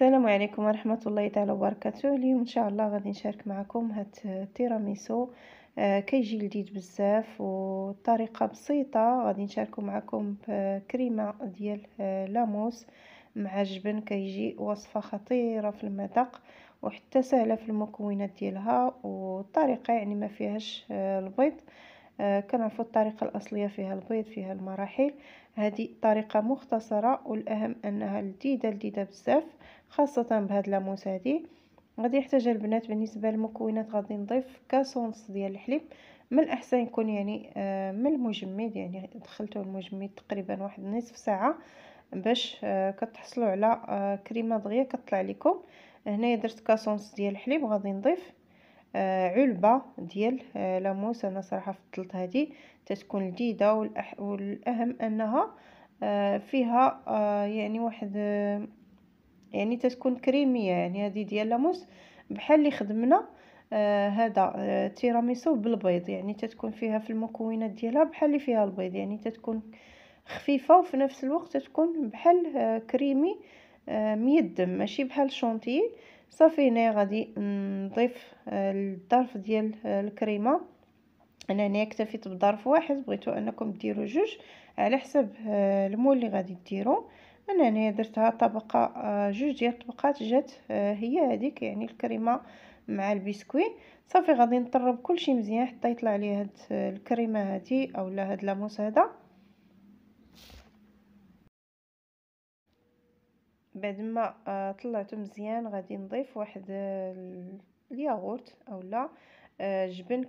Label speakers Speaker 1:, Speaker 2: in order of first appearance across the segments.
Speaker 1: السلام عليكم ورحمة الله تعالى وبركاته اليوم ان شاء الله غادي نشارك معكم هاد التيراميسو آه، كيجي لذيذ بزاف وطريقه بسيطه غادي نشاركو معكم بكريمه ديال آه، لاموس مع الجبن كيجي وصفه خطيره في المذاق وحتى سهله في المكونات ديالها وطريقة يعني ما فيهاش آه، البيض آه آه، كنعرفوا الطريقه الاصليه فيها البيض فيها المراحل هذه طريقه مختصره والاهم انها لذيذه لذيذه بزاف خاصه بهاد لاموس هذه غادي يحتاج البنات بالنسبه للمكونات غادي نضيف كاس ونص ديال الحليب من الاحسن يكون يعني آه، من المجمد يعني دخلته المجمد تقريبا واحد نصف ساعه باش آه، كتحصلوا على كريمه دغيا كطلع لكم هنايا درت كاس ونص ديال الحليب غادي نضيف آه، علبه ديال آه، لاموس انا صراحه فضلت هذه تتكون لذيذه والاهم انها آه، فيها يعني واحد يعني تتكون كريميه يعني هذه ديال لاموس بحال اللي خدمنا آه هذا آه تيراميسو بالبيض يعني تتكون فيها في المكونات ديالها بحال اللي فيها البيض يعني تتكون خفيفه وفي نفس الوقت تتكون بحال آه كريمي آه ميدم ماشي بحال شونتي صافي هنايا غادي نضيف آه، الظرف ديال آه، الكريمه انا هنايا اكتفيت بظرف واحد بغيتو انكم ديروا جوج على حسب آه، المول اللي غادي ديرو انا هنايا درتها طبقه جوج ديال الطبقات جات هي هذيك يعني الكريمه مع البسكوي صافي غادي نطرب كلشي مزيان حتى يطلع لي هاد الكريمه هذه اولا هاد لاموس هذا بعد ما آه، طلعته مزيان غادي نضيف واحد آه، الياغورت اولا آه، جبن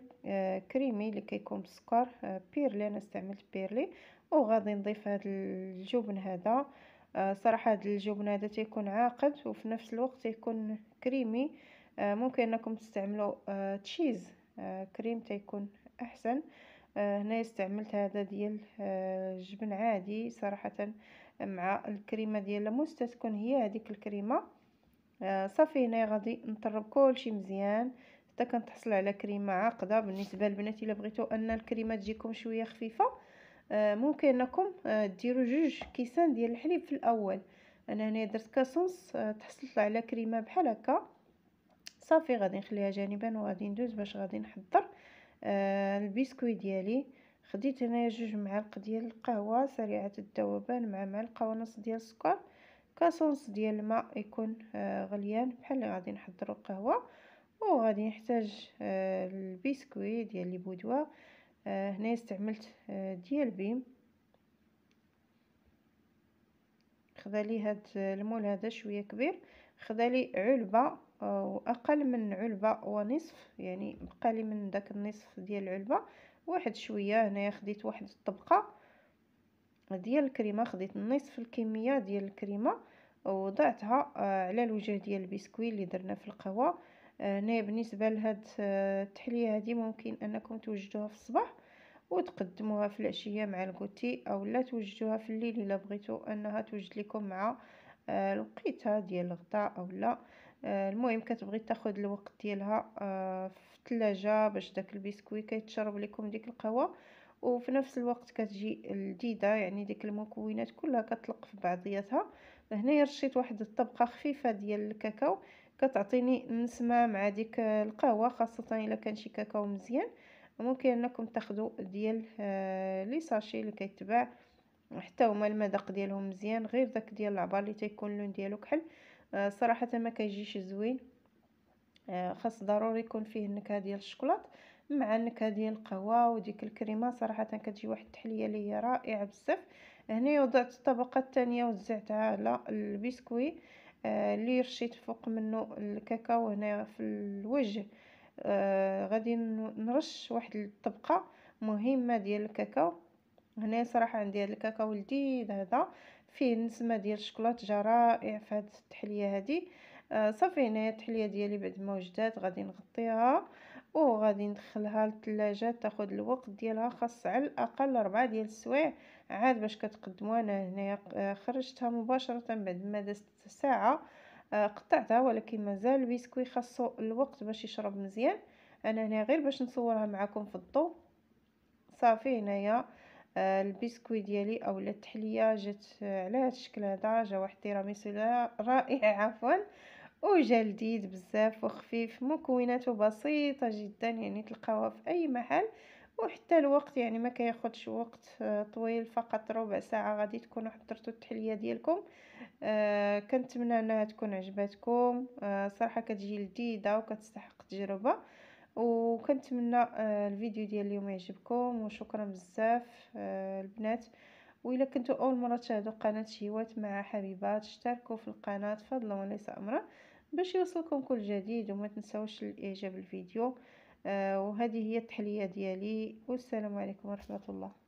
Speaker 1: كريمي اللي كيكون بسكر بيرلي انا استعملت بيرلي وغادي نضيف هذا الجبن هذا صراحه هذا الجبن هذا تيكون عاقد وفي نفس الوقت تيكون كريمي ممكن انكم تستعملوا تشيز كريم تيكون احسن هنا استعملت هذا ديال الجبن آه، عادي صراحه مع الكريمه ديال لاموس تتكون هي هذيك الكريمه آه، صافي هنا غادي نطرب كلشي مزيان حتى كنتحصل على كريمه عاقده بالنسبه للبنات الا بغيتو ان الكريمه تجيكم شويه خفيفه آه، ممكن انكم ديروا جوج كيسان ديال الحليب في الاول انا هنا درت كاسونس تحصلت على كريمه بحال هكا صافي غادي نخليها جانبا وغادي ندوز باش غادي نحضر آه البسكوي ديالي خديت هنايا جوج معالق ديال القهوه سريعه الذوبان مع معلقه ونص ديال السكر كاسونس ديال الماء يكون آه، غليان بحال اللي غادي نحضروا القهوه وغادي نحتاج آه، البسكوي ديال لي بودوا آه، هنا استعملت ديال بيم خدا لي هاد المول هذا شويه كبير خدا لي علبه آه، واقل من علبه ونصف يعني بقى لي من داك النصف ديال العلبه واحد شويه هنايا خديت واحد الطبقه ديال الكريمه خديت نصف الكميه ديال الكريمه وضعتها آه، على الوجه ديال البسكويت اللي درنا في القهوه آه، هنا بالنسبه لهاد التحليه هذه ممكن انكم توجدوها في الصباح وتقدموها في العشيه مع الكوتي اولا توجدوها في الليل الا بغيتو انها توجد لكم مع آه الوقيته ديال الغداء اولا آه المهم كتبغي تاخد الوقت ديالها آه، في الثلاجه باش داك البسكوي كيتشرب لكم ديك القهوه وفي نفس الوقت كتجي لذيذه يعني ديك المكونات كلها كتلق في بعضياتها هنايا رشيت واحد الطبقه خفيفه ديال الكاكاو كتعطيني نسمه مع ديك القهوه خاصه الا كان شي كاكاو مزيان وممكن انكم تاخذوا ديال آه، لي ساشي اللي كيتباع حتى هما المذاق ديالهم مزيان غير داك ديال العبار اللي تيكون اللون ديالو كحل آه صراحه ما كيجيش زوين آه خاص ضروري يكون فيه النكهه ديال الشوكولات مع النكهه ديال القهوه وديك الكريمه صراحه كتجي واحد التحليه اللي هي رائعه بزاف هنا وضعت الطبقه الثانيه وزعتها على البسكوي آه، اللي رشيت فوق منه الكاكاو هنا في الوجه آه غادي نرش واحد الطبقه مهمه ديال الكاكاو هنا صراحه عندي هذا الكاكاو لذيذ هذا فيه نسمه ديال جا رائع في هذه التحليه هذه آه، صافي هنايا التحليه ديالي بعد ما وجدات غادي نغطيها وغادي ندخلها للثلاجة تاخذ الوقت ديالها خاص على الاقل 4 ديال السوايع عاد باش كتقدموها انا هنايا خرجتها مباشره بعد ما دازت ساعه آه، قطعتها ولكن مازال البسكوي خاصو الوقت باش يشرب مزيان انا هنا غير باش نصورها معكم في الضوء صافي هنايا آه، البسكوي ديالي اولا التحليه جات على هذا الشكل هذا جا واحد التيراميسو رائع عفوا وجا لذيذ بزاف وخفيف مكوناته بسيطه جدا يعني تلقاوها في اي محل وحتى الوقت يعني ما كياخدش وقت آه، طويل فقط ربع ساعه غادي تكونوا حضرتوا التحليه ديالكم آه، كنتمنى انها تكون عجبتكم آه، صراحه كتجي لذيذه وكتستحق التجربه وكنتمنى الفيديو ديال اليوم يعجبكم وشكرا بزاف آه البنات وإلا كنتو أول مرة تشاهدوا قناة شيوات مع حبيبات اشتركوا في القناة فضلا وليس أمرا باش يوصلكم كل جديد وما تنسوش الإعجاب الفيديو آه، وهذه هي التحليه ديالي والسلام عليكم ورحمه الله